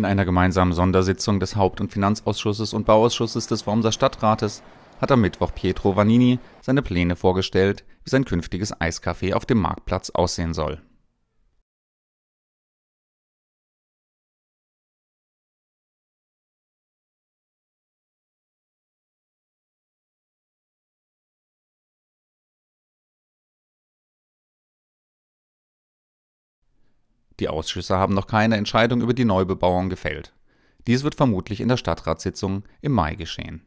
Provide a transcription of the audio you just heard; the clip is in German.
In einer gemeinsamen Sondersitzung des Haupt- und Finanzausschusses und Bauausschusses des Wormser Stadtrates hat am Mittwoch Pietro Vanini seine Pläne vorgestellt, wie sein künftiges Eiscafé auf dem Marktplatz aussehen soll Die Ausschüsse haben noch keine Entscheidung über die Neubebauung gefällt. Dies wird vermutlich in der Stadtratssitzung im Mai geschehen